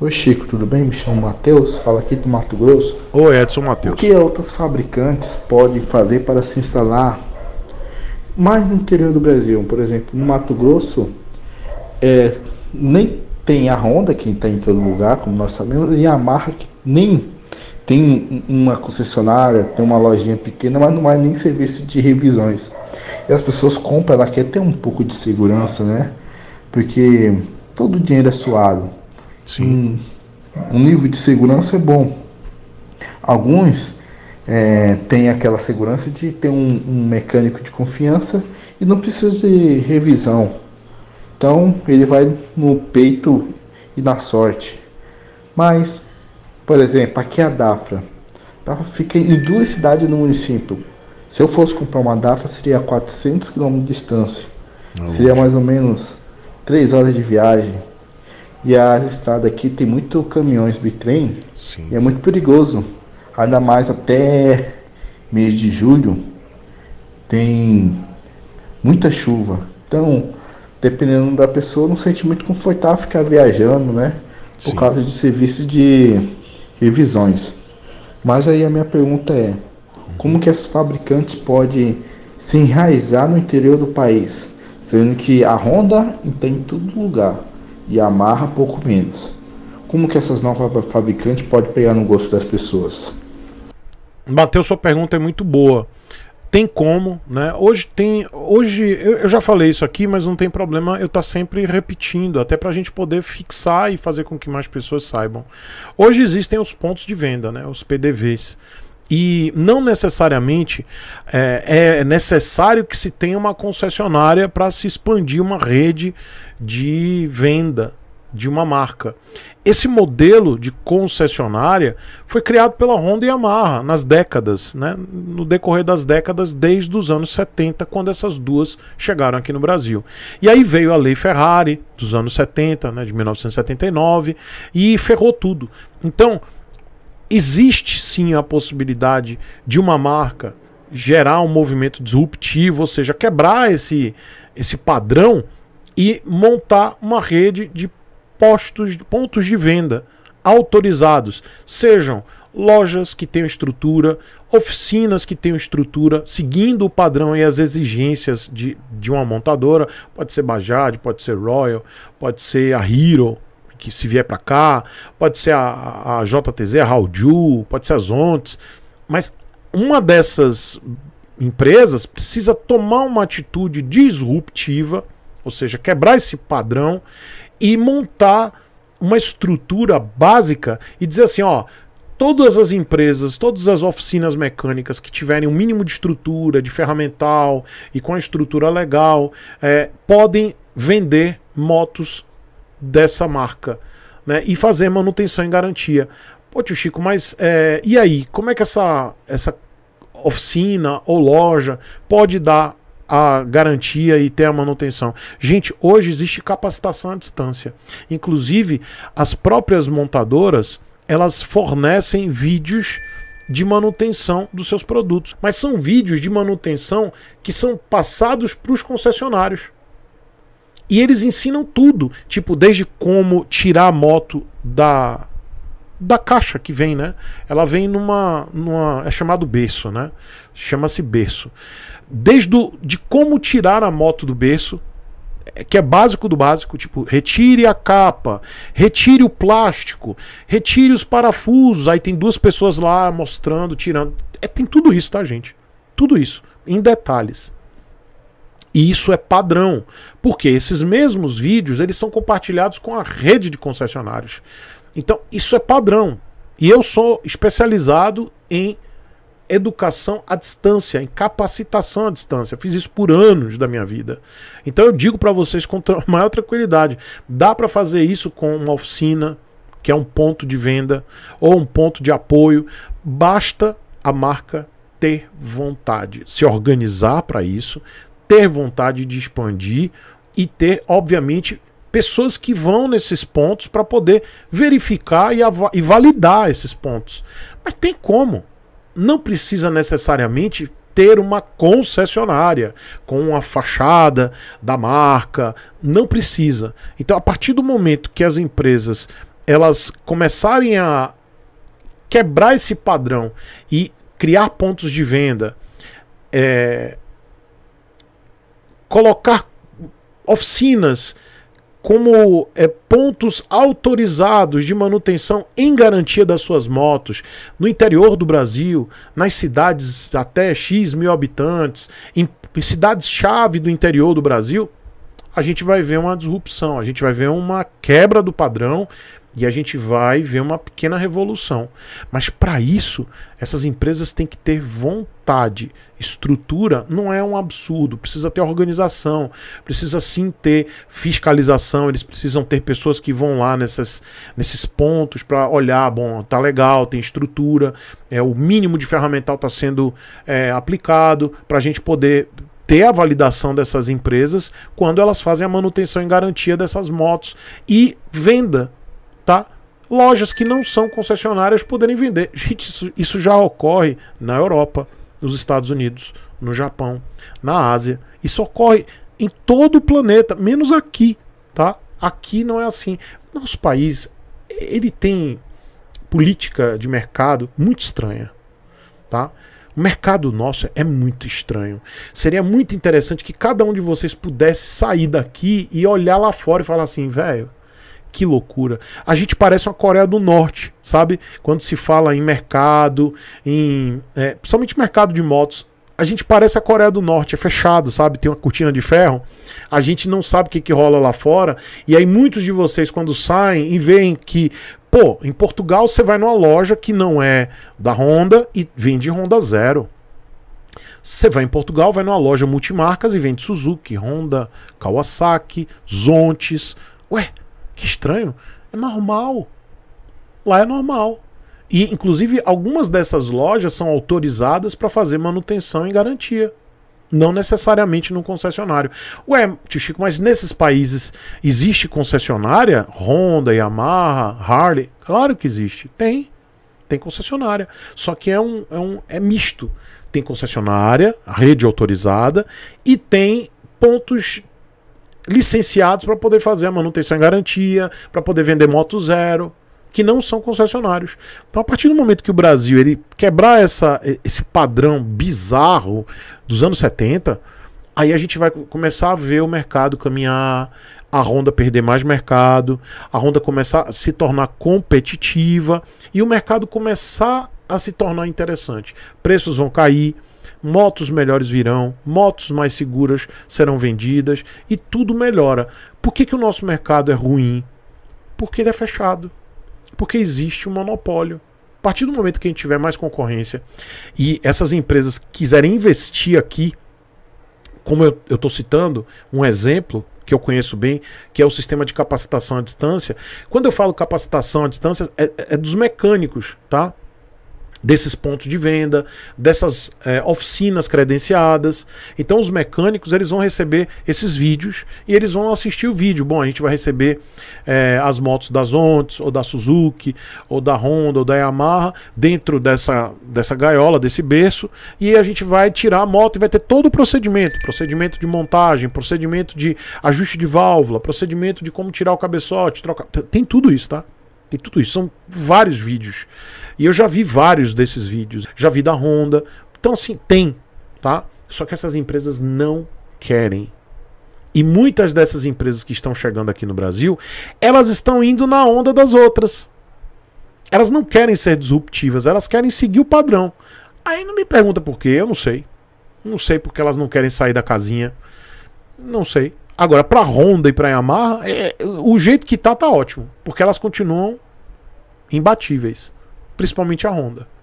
Oi Chico, tudo bem? Me chamo Matheus, fala aqui do Mato Grosso. Oi Edson Matheus. O que outras fabricantes podem fazer para se instalar mais no interior do Brasil? Por exemplo, no Mato Grosso, é, nem tem a Honda, que está em todo lugar, como nós sabemos, e a Yamaha, que nem tem uma concessionária, tem uma lojinha pequena, mas não há nem serviço de revisões. E as pessoas compram, ela quer ter um pouco de segurança, né? Porque todo o dinheiro é suado. Sim. Um, um nível de segurança é bom. Alguns é, têm aquela segurança de ter um, um mecânico de confiança e não precisa de revisão. Então ele vai no peito e na sorte. Mas, por exemplo, aqui é a Dafra. Dafra fica em duas cidades no município. Se eu fosse comprar uma Dafra, seria a 400 km de distância. Não é seria mais ou menos 3 horas de viagem. E as estradas aqui tem muito caminhões de trem Sim. e é muito perigoso. Ainda mais até mês de julho tem muita chuva. Então, dependendo da pessoa, não sente muito confortável ficar viajando, né? Por Sim. causa de serviço de revisões. Mas aí a minha pergunta é, uhum. como que as fabricantes podem se enraizar no interior do país, sendo que a Honda tem em todo lugar e Amarra pouco menos. Como que essas novas fabricantes podem pegar no gosto das pessoas? Mateus, sua pergunta é muito boa. Tem como, né? Hoje tem. Hoje, eu, eu já falei isso aqui, mas não tem problema eu estar tá sempre repetindo, até para a gente poder fixar e fazer com que mais pessoas saibam. Hoje existem os pontos de venda, né? Os PDVs. E não necessariamente é, é necessário que se tenha uma concessionária para se expandir uma rede de venda de uma marca. Esse modelo de concessionária foi criado pela Honda e Yamaha nas décadas, né? no decorrer das décadas, desde os anos 70, quando essas duas chegaram aqui no Brasil. E aí veio a Lei Ferrari dos anos 70, né? de 1979, e ferrou tudo. Então, existe sim a possibilidade de uma marca gerar um movimento disruptivo, ou seja, quebrar esse, esse padrão e montar uma rede de postos, pontos de venda autorizados, sejam lojas que tenham estrutura, oficinas que tenham estrutura, seguindo o padrão e as exigências de, de uma montadora, pode ser Bajaj, pode ser Royal, pode ser a Hero, que se vier para cá, pode ser a, a JTZ, a Raudju, pode ser as Ontes, mas uma dessas empresas precisa tomar uma atitude disruptiva, ou seja, quebrar esse padrão e montar uma estrutura básica e dizer assim, ó, todas as empresas, todas as oficinas mecânicas que tiverem um mínimo de estrutura, de ferramental e com a estrutura legal, é, podem vender motos dessa marca, né? E fazer manutenção e garantia. Pô, tio Chico, mas é, e aí? Como é que essa, essa oficina ou loja pode dar a garantia e ter a manutenção. Gente, hoje existe capacitação à distância. Inclusive, as próprias montadoras, elas fornecem vídeos de manutenção dos seus produtos, mas são vídeos de manutenção que são passados para os concessionários. E eles ensinam tudo, tipo, desde como tirar a moto da da caixa que vem, né? Ela vem numa, numa é chamado berço, né? Chama-se berço. Desde de como tirar a moto do berço, é, que é básico do básico, tipo, retire a capa, retire o plástico, retire os parafusos. Aí tem duas pessoas lá mostrando, tirando. É, tem tudo isso, tá, gente? Tudo isso, em detalhes. E isso é padrão, porque esses mesmos vídeos eles são compartilhados com a rede de concessionários. Então isso é padrão. E eu sou especializado em educação à distância, em capacitação à distância. fiz isso por anos da minha vida. Então eu digo para vocês com maior tranquilidade, dá para fazer isso com uma oficina, que é um ponto de venda ou um ponto de apoio, basta a marca ter vontade, se organizar para isso, ter vontade de expandir e ter, obviamente, pessoas que vão nesses pontos para poder verificar e, e, validar esses pontos. Mas tem como. Não precisa necessariamente ter uma concessionária com uma fachada da marca, não precisa. Então, a partir do momento que as empresas elas começarem a quebrar esse padrão e criar pontos de venda, é, colocar oficinas como é, pontos autorizados de manutenção em garantia das suas motos no interior do Brasil, nas cidades até X mil habitantes, em, em cidades-chave do interior do Brasil, a gente vai ver uma disrupção, a gente vai ver uma quebra do padrão e a gente vai ver uma pequena revolução. Mas para isso, essas empresas têm que ter vontade. Estrutura não é um absurdo, precisa ter organização, precisa sim ter fiscalização, eles precisam ter pessoas que vão lá nessas, nesses pontos para olhar, bom, tá legal, tem estrutura, é o mínimo de ferramental está sendo é, aplicado para a gente poder ter a validação dessas empresas quando elas fazem a manutenção e garantia dessas motos e venda, tá? Lojas que não são concessionárias poderem vender. Gente, isso, isso já ocorre na Europa, nos Estados Unidos, no Japão, na Ásia. Isso ocorre em todo o planeta, menos aqui, tá? Aqui não é assim. Nosso país, ele tem política de mercado muito estranha, tá? O mercado nosso é muito estranho. Seria muito interessante que cada um de vocês pudesse sair daqui e olhar lá fora e falar assim, velho, que loucura. A gente parece uma Coreia do Norte, sabe? Quando se fala em mercado, em. É, principalmente mercado de motos. A gente parece a Coreia do Norte, é fechado, sabe? Tem uma cortina de ferro. A gente não sabe o que, que rola lá fora. E aí, muitos de vocês, quando saem e veem que Pô, em Portugal você vai numa loja que não é da Honda e vende Honda zero. Você vai em Portugal, vai numa loja multimarcas e vende Suzuki, Honda, Kawasaki, Zontes. Ué, que estranho. É normal. Lá é normal. E, inclusive, algumas dessas lojas são autorizadas para fazer manutenção e garantia. Não necessariamente num concessionário. Ué, tio Chico, mas nesses países existe concessionária? Honda, Yamaha, Harley? Claro que existe. Tem. Tem concessionária. Só que é, um, é, um, é misto. Tem concessionária, rede autorizada, e tem pontos licenciados para poder fazer a manutenção em garantia, para poder vender moto zero que não são concessionários. Então, a partir do momento que o Brasil ele quebrar essa, esse padrão bizarro dos anos 70, aí a gente vai começar a ver o mercado caminhar, a Honda perder mais mercado, a Honda começar a se tornar competitiva e o mercado começar a se tornar interessante. Preços vão cair, motos melhores virão, motos mais seguras serão vendidas e tudo melhora. Por que, que o nosso mercado é ruim? Porque ele é fechado. Porque existe um monopólio. A partir do momento que a gente tiver mais concorrência e essas empresas quiserem investir aqui, como eu estou citando, um exemplo que eu conheço bem, que é o sistema de capacitação à distância. Quando eu falo capacitação à distância, é, é, é dos mecânicos, tá? desses pontos de venda, dessas é, oficinas credenciadas. Então os mecânicos eles vão receber esses vídeos e eles vão assistir o vídeo. Bom, a gente vai receber é, as motos da Zontes, ou da Suzuki, ou da Honda, ou da Yamaha, dentro dessa, dessa gaiola, desse berço, e a gente vai tirar a moto e vai ter todo o procedimento, procedimento de montagem, procedimento de ajuste de válvula, procedimento de como tirar o cabeçote, trocar, tem tudo isso, tá? Tem tudo isso, são vários vídeos. E eu já vi vários desses vídeos. Já vi da Honda. Então, assim, tem, tá? Só que essas empresas não querem. E muitas dessas empresas que estão chegando aqui no Brasil, elas estão indo na onda das outras. Elas não querem ser disruptivas, elas querem seguir o padrão. Aí não me pergunta por quê, eu não sei. Não sei porque elas não querem sair da casinha. Não sei. Agora, para Honda e para Yamaha, é, o jeito que tá tá ótimo, porque elas continuam imbatíveis, principalmente a Honda.